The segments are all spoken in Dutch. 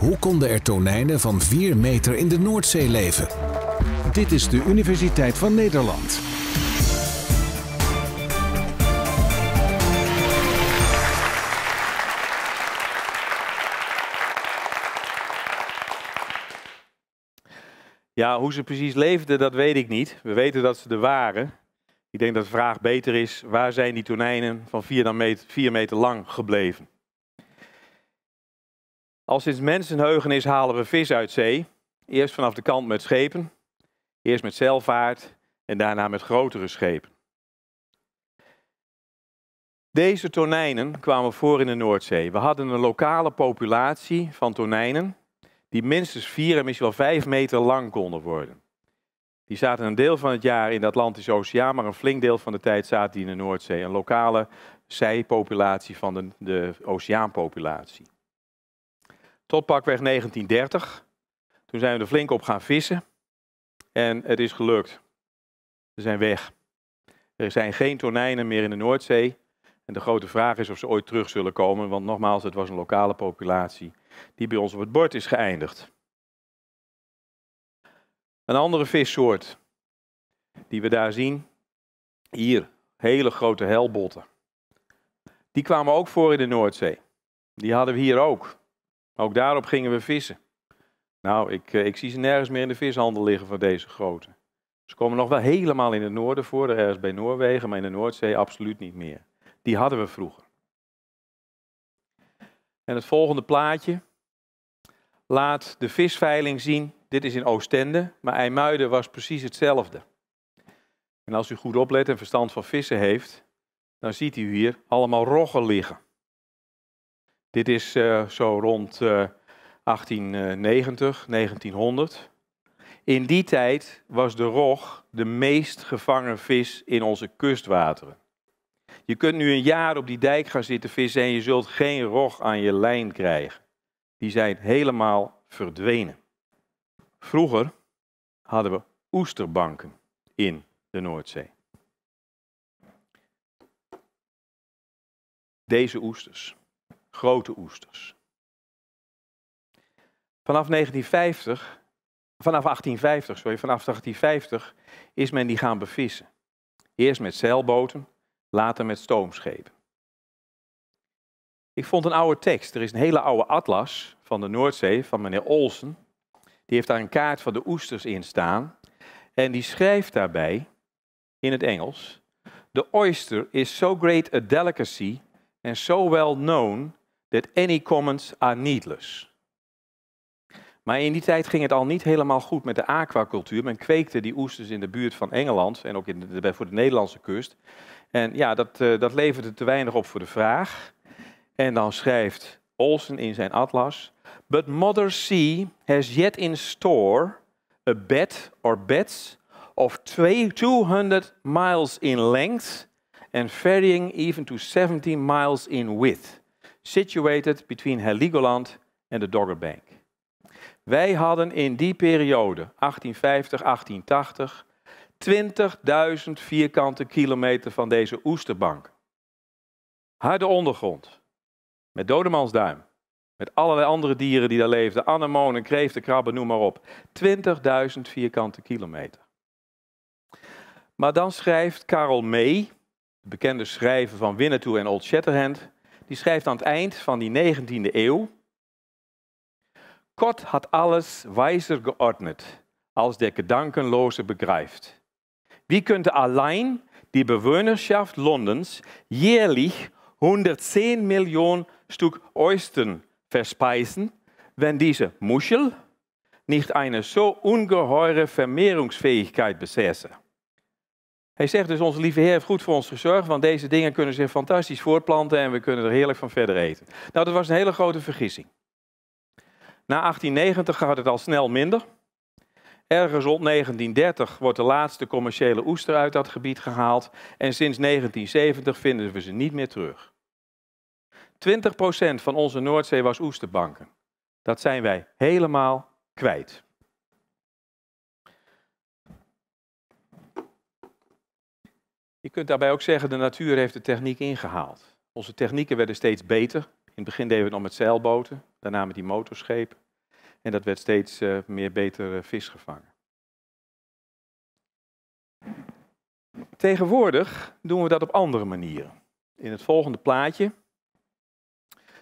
Hoe konden er tonijnen van 4 meter in de Noordzee leven? Dit is de Universiteit van Nederland. Ja, hoe ze precies leefden, dat weet ik niet. We weten dat ze er waren. Ik denk dat de vraag beter is, waar zijn die tonijnen van 4 meter, meter lang gebleven? Al sinds is halen we vis uit zee. Eerst vanaf de kant met schepen, eerst met zeilvaart en daarna met grotere schepen. Deze tonijnen kwamen voor in de Noordzee. We hadden een lokale populatie van tonijnen die minstens vier, en misschien wel vijf meter lang konden worden. Die zaten een deel van het jaar in de Atlantische Oceaan, maar een flink deel van de tijd zaten die in de Noordzee. Een lokale zijpopulatie van de, de oceaanpopulatie. Tot pakweg 1930. Toen zijn we er flink op gaan vissen. En het is gelukt. We zijn weg. Er zijn geen tonijnen meer in de Noordzee. En de grote vraag is of ze ooit terug zullen komen. Want nogmaals, het was een lokale populatie die bij ons op het bord is geëindigd. Een andere vissoort die we daar zien. Hier, hele grote helbotten. Die kwamen ook voor in de Noordzee. Die hadden we hier ook. Ook daarop gingen we vissen. Nou, ik, eh, ik zie ze nergens meer in de vishandel liggen van deze grootte. Ze komen nog wel helemaal in het noorden voor, ergens bij Noorwegen, maar in de Noordzee absoluut niet meer. Die hadden we vroeger. En het volgende plaatje laat de visveiling zien. Dit is in Oostende, maar IJmuiden was precies hetzelfde. En als u goed oplet en verstand van vissen heeft, dan ziet u hier allemaal roggen liggen. Dit is eh, zo rond 1890, eh, 1900. In die tijd was de rog de meest gevangen vis in onze kustwateren. Je kunt nu een jaar op die dijk gaan zitten vissen en je zult geen rog aan je lijn krijgen. Die zijn helemaal verdwenen. Vroeger hadden we oesterbanken in de Noordzee. Deze oesters grote oesters. Vanaf 1950, vanaf 1850, sorry, vanaf 1850 is men die gaan bevissen. Eerst met zeilboten, later met stoomschepen. Ik vond een oude tekst. Er is een hele oude atlas van de Noordzee van meneer Olsen. Die heeft daar een kaart van de oesters in staan. En die schrijft daarbij, in het Engels: The oyster is so great a delicacy and so well known that any comments are needless. Maar in die tijd ging het al niet helemaal goed met de aquacultuur. Men kweekte die oesters in de buurt van Engeland en ook in de, voor de Nederlandse kust. En ja, dat, eh, dat leverde te weinig op voor de vraag. En dan schrijft Olsen in zijn atlas: But Mother Sea has yet in store a bed or beds of 200 miles in length and varying even to 17 miles in width situated between Heligoland en de Doggerbank. Wij hadden in die periode, 1850, 1880, 20.000 vierkante kilometer van deze oesterbank. Harde ondergrond, met dodemansduim, met allerlei andere dieren die daar leefden, anemonen, kreeften, krabben, noem maar op. 20.000 vierkante kilometer. Maar dan schrijft Karel May, de bekende schrijver van Winnetou en Old Shatterhand, die schrijft aan het eind van die 19e eeuw. God hat alles weiser geordnet, als der Gedankenlose begrijpt. Wie könnte allein die Bewohnerschaft Londons jährlich 110 Millionen Stück Oysten verspeisen, wenn diese Muschel nicht eine so ungeheure Vermehrungsfähigkeit besäße? Hij zegt dus, onze lieve Heer heeft goed voor ons gezorgd, want deze dingen kunnen zich fantastisch voortplanten en we kunnen er heerlijk van verder eten. Nou, dat was een hele grote vergissing. Na 1890 gaat het al snel minder. Ergens rond 1930 wordt de laatste commerciële oester uit dat gebied gehaald en sinds 1970 vinden we ze niet meer terug. 20% van onze Noordzee was oesterbanken. Dat zijn wij helemaal kwijt. Je kunt daarbij ook zeggen, de natuur heeft de techniek ingehaald. Onze technieken werden steeds beter. In het begin deden we het nog met zeilboten, daarna met die motorschepen. En dat werd steeds eh, meer beter vis gevangen. Tegenwoordig doen we dat op andere manieren. In het volgende plaatje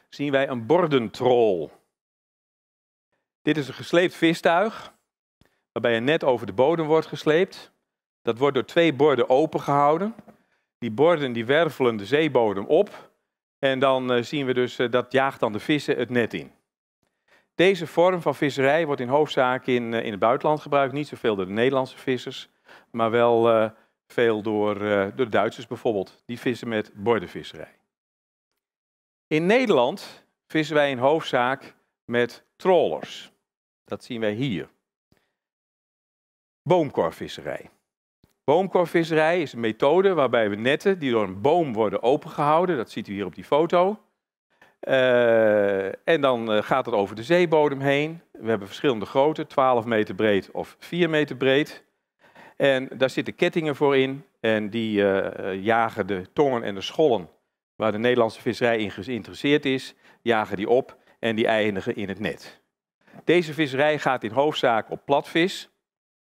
zien wij een bordentrol. Dit is een gesleept vistuig, waarbij een net over de bodem wordt gesleept. Dat wordt door twee borden opengehouden. Die borden die wervelen de zeebodem op. En dan eh, zien we dus, eh, dat jaagt dan de vissen het net in. Deze vorm van visserij wordt in hoofdzaak in, eh, in het buitenland gebruikt. Niet zoveel door de Nederlandse vissers, maar wel veel door, uh, door Duitsers bijvoorbeeld. Die vissen met bordenvisserij. In Nederland vissen wij in hoofdzaak met trollers. Dat zien wij hier. Boomkorvisserij. Boomkorvisserij is een methode waarbij we netten die door een boom worden opengehouden. Dat ziet u hier op die foto. Eh, en dan eh, gaat het over de zeebodem heen. We hebben verschillende grootte, 12 meter breed of 4 meter breed. En daar zitten kettingen voor in. En die eh, jagen de tongen en de schollen, waar de Nederlandse visserij in geïnteresseerd is, jagen die op en die eindigen in het net. Deze visserij gaat in hoofdzaak op platvis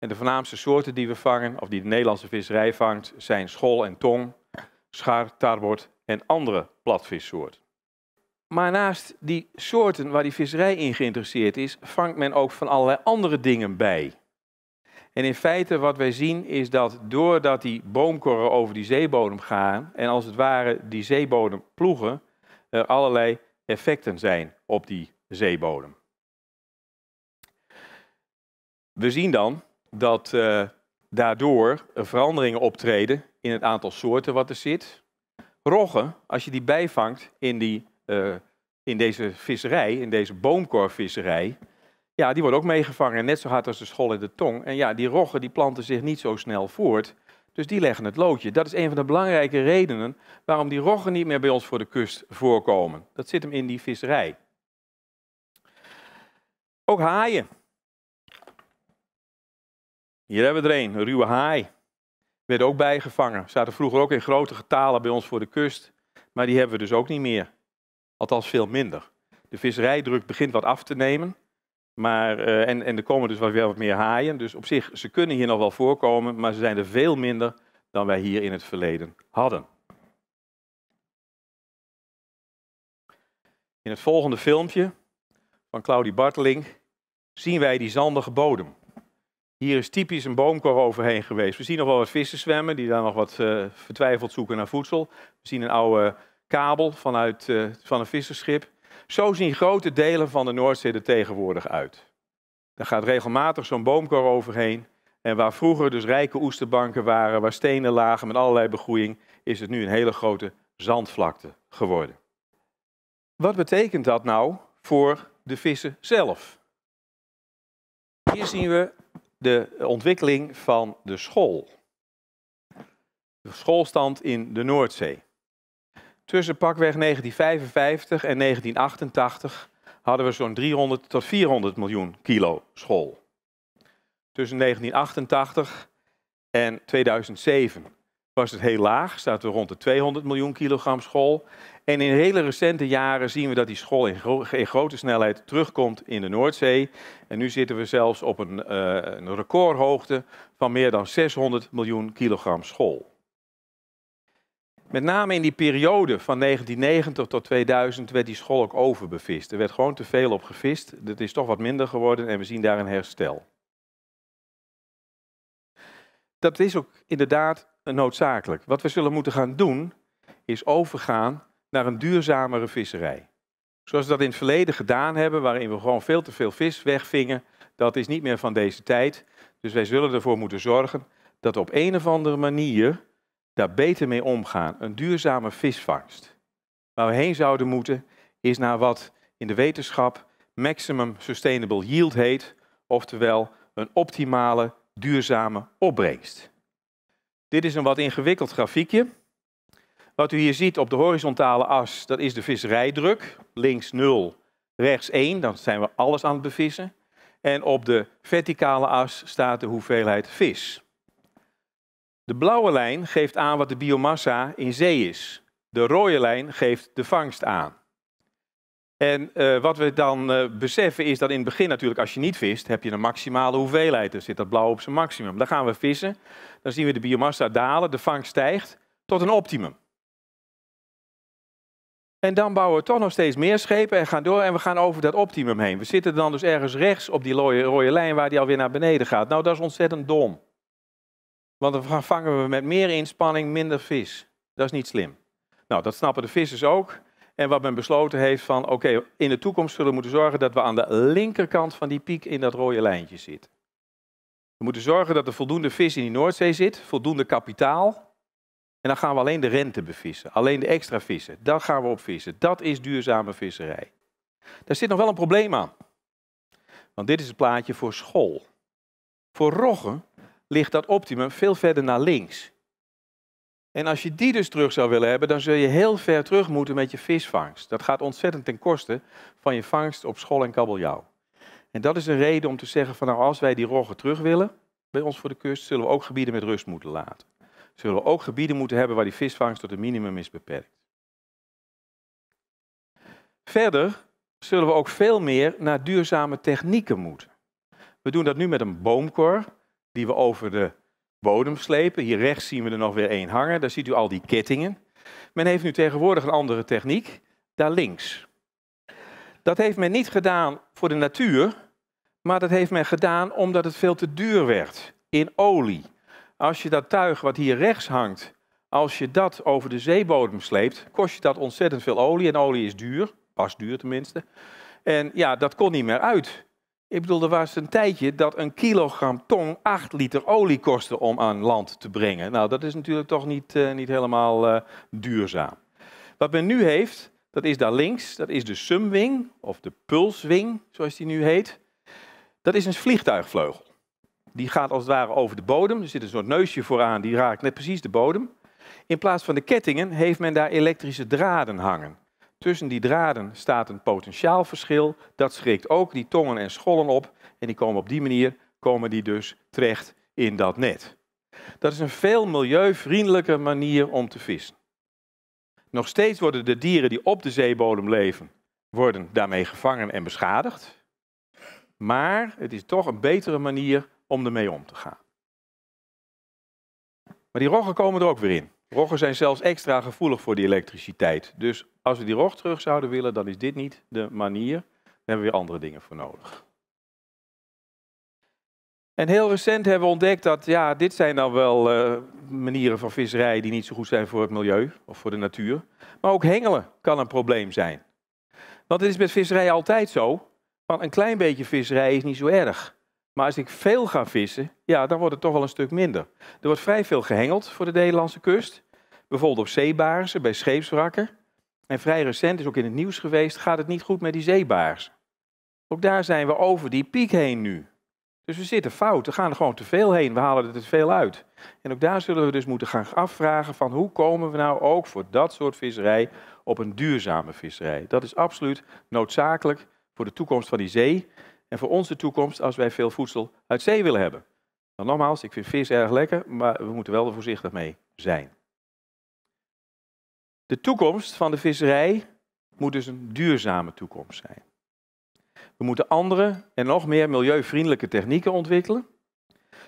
de voornaamste soorten die we vangen, of die de Nederlandse visserij vangt, zijn schol en tong, schar, tarbord en andere platvissoorten. Maar naast die soorten waar die visserij in geïnteresseerd is, vangt men ook van allerlei andere dingen bij. En in feite wat wij zien is dat doordat die boomkorren over die zeebodem gaan en als het ware die zeebodem ploegen, er allerlei effecten zijn op die zeebodem. We zien dan dat eh, daardoor veranderingen optreden in het aantal soorten wat er zit. Roggen, als je die bijvangt in, die, eh, in deze visserij, in deze boomkorvisserij, ja, die wordt ook meegevangen, net zo hard als de schol in de tong. En ja, die roggen die planten zich niet zo snel voort, dus die leggen het loodje. Dat is een van de belangrijke redenen waarom die roggen niet meer bij ons voor de kust voorkomen. Dat zit hem in die visserij. Ook haaien. Hier hebben we er een, een ruwe haai. Werd ook bijgevangen. Zaten vroeger ook in grote getalen bij ons voor de kust. Maar die hebben we dus ook niet meer. Althans veel minder. De visserijdruk begint wat af te nemen. Maar, eh, en, en er komen dus wel weer wat meer haaien. Dus op zich, ze kunnen hier nog wel voorkomen, maar ze zijn er veel minder dan wij hier in het verleden hadden. In het volgende filmpje van Claudie Barteling zien wij die zandige bodem. Hier is typisch een boomkor overheen geweest. We zien nog wel wat vissen zwemmen, die daar nog wat uh, vertwijfeld zoeken naar voedsel. We zien een oude kabel vanuit, eh, van een visserschip. Zo zien grote delen van de Noordzee er tegenwoordig uit. Daar gaat regelmatig zo'n boomkor overheen. En waar vroeger dus rijke oesterbanken waren, waar stenen lagen met allerlei begroeiing, is het nu een hele grote zandvlakte geworden. Wat betekent dat nou voor de vissen zelf? Hier zien we de ontwikkeling van de school. De schoolstand in de Noordzee. Tussen pakweg 1955 en 1988 hadden we zo'n 300 tot 400 miljoen kilo school. Tussen 1988 en 2007 was het heel laag, staat er rond de 200 miljoen kilogram school. En in hele recente jaren zien we dat die school in, in grote snelheid terugkomt in de Noordzee. En nu zitten we zelfs op een, eh, een recordhoogte van meer dan 600 miljoen kilogram school. Met name in die periode van 1990 tot 2000 werd die school ook overbevist. Er werd gewoon te veel op gevist. Dat is toch wat minder geworden en we zien daar een herstel. Dat is ook inderdaad noodzakelijk. Wat we zullen moeten gaan doen, is overgaan naar een duurzamere visserij. Zoals we dat in het verleden gedaan hebben, waarin we gewoon veel te veel vis wegvingen, dat is niet meer van deze tijd. Dus wij zullen ervoor moeten zorgen dat we op een of andere manier daar beter mee omgaan. Een duurzame visvangst. Waar we heen zouden moeten, is naar wat in de wetenschap maximum sustainable yield heet, oftewel een optimale duurzame opbrengst. Dit is een wat ingewikkeld grafiekje. Wat u hier ziet op de horizontale as, dat is de visserijdruk. Links 0, rechts 1, dan zijn we alles aan het bevissen. En op de verticale as staat de hoeveelheid vis. De blauwe lijn geeft aan wat de biomassa in zee is. De rode lijn geeft de vangst aan. En eh, wat we dan eh, beseffen is dat in het begin natuurlijk, als je niet vist, heb je een maximale hoeveelheid. Dan zit dat blauw op zijn maximum. Dan gaan we vissen, dan zien we de biomassa dalen, de vangst stijgt tot een optimum. En dan bouwen we toch nog steeds meer schepen en gaan door en we gaan over dat optimum heen. We zitten dan dus ergens rechts op die rode, rode lijn waar die alweer naar beneden gaat. Nou, dat is ontzettend dom. Want dan vangen we met meer inspanning minder vis. Dat is niet slim. Nou, dat snappen de vissers ook. En wat men besloten heeft van, oké, in de toekomst zullen we moeten zorgen dat we aan de linkerkant van die piek in dat rode lijntje zitten. We moeten zorgen dat er voldoende vis in die Noordzee zit, voldoende kapitaal. En dan gaan we alleen de rente bevissen, alleen de extra vissen. Dat gaan we op vissen. Dat is duurzame visserij. Daar zit nog wel een probleem aan. Want dit is het plaatje voor school. Voor roggen ligt dat optimum veel verder naar links. En als je die dus terug zou willen hebben, dan zul je heel ver terug moeten met je visvangst. Dat gaat ontzettend ten koste van je vangst op school en kabeljauw. En dat is een reden om te zeggen van nou, als wij die roggen terug willen bij ons voor de kust, zullen we ook gebieden met rust moeten laten. Zullen we ook gebieden moeten hebben waar die visvangst tot een minimum is beperkt. Verder zullen we ook veel meer naar duurzame technieken moeten. We doen dat nu met een boomkor die we over de bodem slepen. Hier rechts zien we er nog weer één hangen. Daar ziet u al die kettingen. Men heeft nu tegenwoordig een andere techniek, daar links. Dat heeft men niet gedaan voor de natuur, maar dat heeft men gedaan omdat het veel te duur werd in olie. Als je dat tuig wat hier rechts hangt, als je dat over de zeebodem sleept, kost je dat ontzettend veel olie. En olie is duur, pas duur tenminste. En ja, dat kon niet meer uit. Ik bedoel, er was een tijdje dat een kilogram tong 8 liter olie kostte om aan land te brengen. Nou, dat is natuurlijk toch niet, eh, niet helemaal eh, duurzaam. Wat men nu heeft, dat is daar links, dat is de Sumwing, of de Pulswing, zoals die nu heet. Dat is een vliegtuigvleugel. Die gaat als het ware over de bodem. Er zit een soort neusje vooraan, die raakt net precies de bodem. In plaats van de kettingen heeft men daar elektrische draden hangen. Tussen die draden staat een potentiaalverschil. Dat schrikt ook die tongen en schollen op. En die komen op die manier komen die dus terecht in dat net. Dat is een veel milieuvriendelijke manier om te vissen. Nog steeds worden de dieren die op de zeebodem leven, worden daarmee gevangen en beschadigd. Maar het is toch een betere manier om ermee om te gaan. Maar die roggen komen er ook weer in. Roggen zijn zelfs extra gevoelig voor die elektriciteit. Dus als we die rog terug zouden willen, dan is dit niet de manier. Daar hebben we weer andere dingen voor nodig. En heel recent hebben we ontdekt dat ja, dit zijn dan wel eh, manieren van visserij die niet zo goed zijn voor het milieu of voor de natuur. Maar ook hengelen kan een probleem zijn. Want het is met visserij altijd zo. een klein beetje visserij is niet zo erg. Maar als ik veel ga vissen, ja, dan wordt het toch wel een stuk minder. Er wordt vrij veel gehengeld voor de Nederlandse kust. Bijvoorbeeld op zeebaarsen, bij scheepswrakken. En vrij recent is ook in het nieuws geweest, gaat het niet goed met die zeebaars? Ook daar zijn we over die piek heen nu. Dus we zitten fout, we gaan er gewoon te veel heen, we halen er te veel uit. En ook daar zullen we dus moeten gaan afvragen van hoe komen we nou ook voor dat soort visserij op een duurzame visserij. Dat is absoluut noodzakelijk voor de toekomst van die zee en voor onze toekomst als wij veel voedsel uit zee willen hebben. Dan nogmaals, ik vind vis erg lekker, maar we moeten wel er voorzichtig mee zijn. De toekomst van de visserij moet dus een duurzame toekomst zijn. We moeten andere en nog meer milieuvriendelijke technieken ontwikkelen.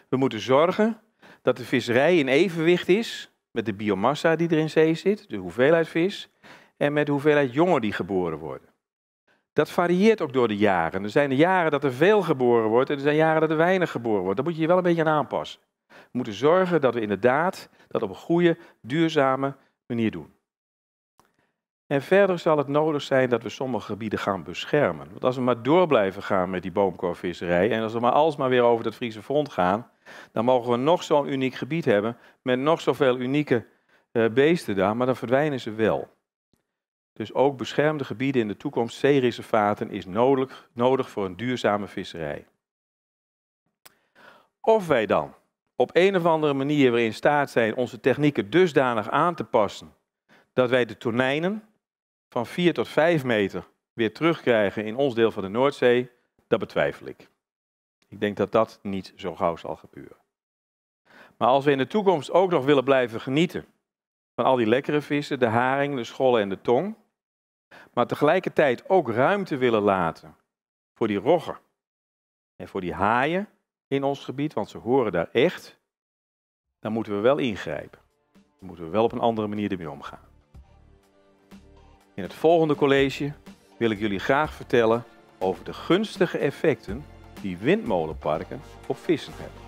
We moeten zorgen dat de visserij in evenwicht is met de biomassa die er in zee zit, de hoeveelheid vis, en met de hoeveelheid jongen die geboren worden dat varieert ook door de jaren. Er zijn de jaren dat er veel geboren wordt en er zijn jaren dat er weinig geboren wordt. Daar moet je je wel een beetje aan aanpassen. We moeten zorgen dat we inderdaad dat op een goede, duurzame manier doen. En verder zal het nodig zijn dat we sommige gebieden gaan beschermen. Want als we maar door blijven gaan met die boomkorfvisserij en als we maar alsmaar weer over dat Friese front gaan, dan mogen we nog zo'n uniek gebied hebben met nog zoveel unieke eh, beesten daar, maar dan verdwijnen ze wel dus ook beschermde gebieden in de toekomst, zeereservaten, is nodig, nodig voor een duurzame visserij. Of wij dan op een of andere manier weer in staat zijn onze technieken dusdanig aan te passen dat wij de tonijnen van 4 tot 5 meter weer terugkrijgen in ons deel van de Noordzee, dat betwijfel ik. Ik denk dat dat niet zo gauw zal gebeuren. Maar als we in de toekomst ook nog willen blijven genieten van al die lekkere vissen, de haring, de schollen en de tong, maar tegelijkertijd ook ruimte willen laten voor die roggen en voor die haaien in ons gebied, want ze horen daar echt, dan moeten we wel ingrijpen. Dan moeten we wel op een andere manier ermee omgaan. In het volgende college wil ik jullie graag vertellen over de gunstige effecten die windmolenparken op vissen hebben.